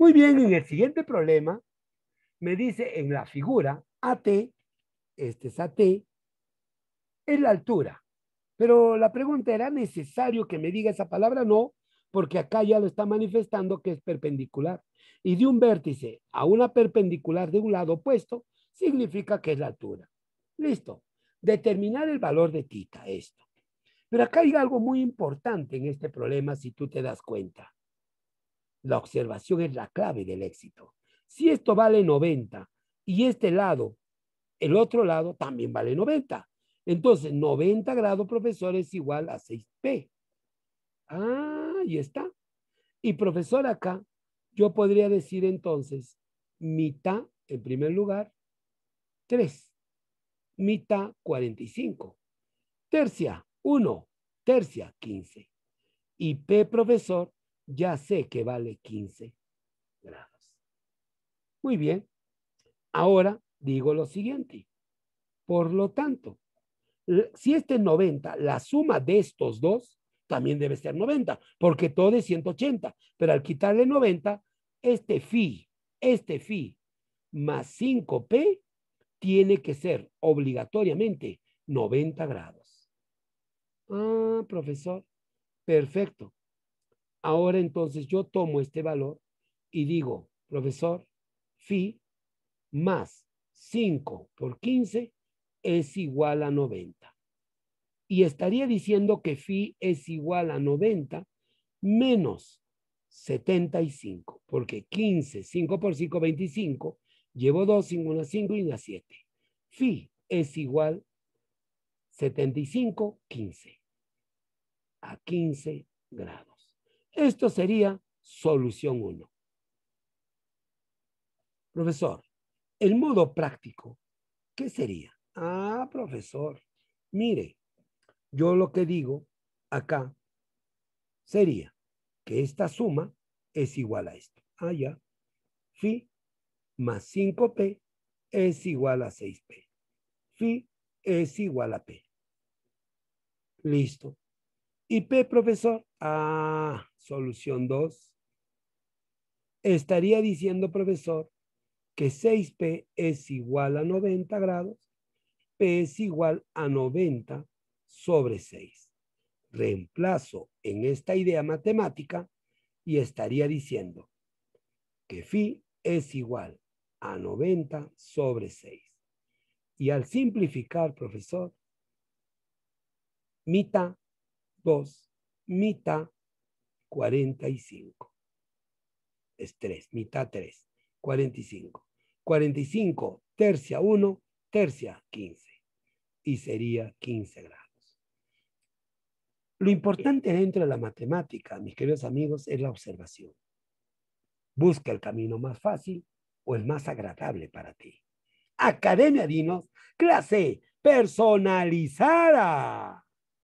Muy bien, en el siguiente problema me dice en la figura AT, este es AT, es la altura. Pero la pregunta, ¿era necesario que me diga esa palabra? No, porque acá ya lo está manifestando que es perpendicular. Y de un vértice a una perpendicular de un lado opuesto, significa que es la altura. Listo. Determinar el valor de tita, esto. Pero acá hay algo muy importante en este problema, si tú te das cuenta. La observación es la clave del éxito. Si esto vale 90 y este lado, el otro lado también vale 90. Entonces, 90 grados, profesor, es igual a 6P. Ah, ahí está. Y profesor, acá yo podría decir entonces mitad, en primer lugar, 3. Mitad, 45. Tercia, 1. Tercia, 15. Y P, profesor, ya sé que vale 15 grados. Muy bien. Ahora digo lo siguiente. Por lo tanto, si este es 90, la suma de estos dos también debe ser 90, porque todo es 180. Pero al quitarle 90, este phi, este fi, más 5p tiene que ser obligatoriamente 90 grados. Ah, profesor, perfecto. Ahora entonces yo tomo este valor y digo, profesor, phi más 5 por 15 es igual a 90. Y estaría diciendo que phi es igual a 90 menos 75, porque 15, 5 por 5, 25, llevo 2, sin una 5 y una 7. Phi es igual 75, 15, a 15 grados. Esto sería solución 1. Profesor, el modo práctico, ¿qué sería? Ah, profesor, mire, yo lo que digo acá sería que esta suma es igual a esto. Ah, ya. Phi más 5P es igual a 6P. Phi es igual a P. Listo. ¿Y P, profesor? Ah, solución 2. Estaría diciendo, profesor, que 6P es igual a 90 grados. P es igual a 90 sobre 6. Reemplazo en esta idea matemática y estaría diciendo que phi es igual a 90 sobre 6. Y al simplificar, profesor, mitad 2, mitad 45. Es 3, mitad 3, 45. 45, tercia 1, tercia 15. Y sería 15 grados. Lo importante dentro de la matemática, mis queridos amigos, es la observación. Busca el camino más fácil o el más agradable para ti. Academia Dinos, clase personalizada.